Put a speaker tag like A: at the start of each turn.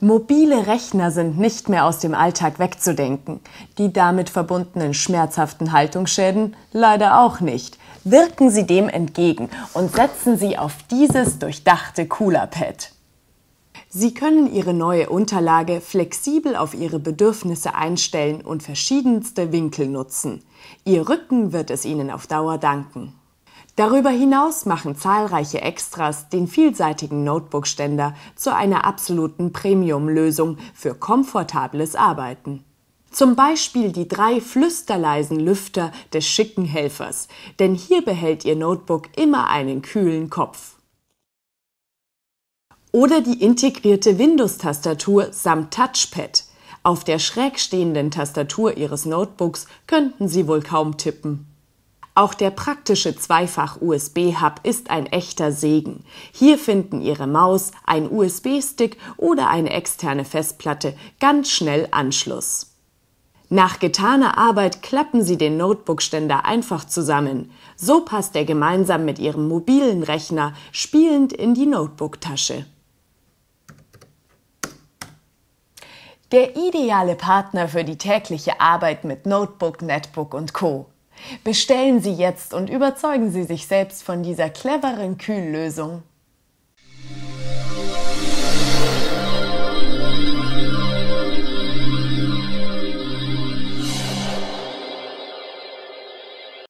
A: Mobile Rechner sind nicht mehr aus dem Alltag wegzudenken. Die damit verbundenen schmerzhaften Haltungsschäden leider auch nicht. Wirken Sie dem entgegen und setzen Sie auf dieses durchdachte Cooler-Pad. Sie können Ihre neue Unterlage flexibel auf Ihre Bedürfnisse einstellen und verschiedenste Winkel nutzen. Ihr Rücken wird es Ihnen auf Dauer danken. Darüber hinaus machen zahlreiche Extras den vielseitigen Notebook-Ständer zu einer absoluten Premium-Lösung für komfortables Arbeiten. Zum Beispiel die drei flüsterleisen Lüfter des schicken Helfers, denn hier behält Ihr Notebook immer einen kühlen Kopf. Oder die integrierte Windows-Tastatur samt Touchpad. Auf der schräg stehenden Tastatur Ihres Notebooks könnten Sie wohl kaum tippen. Auch der praktische Zweifach-USB-Hub ist ein echter Segen. Hier finden Ihre Maus, ein USB-Stick oder eine externe Festplatte ganz schnell Anschluss. Nach getaner Arbeit klappen Sie den Notebook-Ständer einfach zusammen. So passt er gemeinsam mit Ihrem mobilen Rechner spielend in die Notebook-Tasche. Der ideale Partner für die tägliche Arbeit mit Notebook, Netbook und Co. Bestellen Sie jetzt und überzeugen Sie sich selbst von dieser cleveren Kühllösung.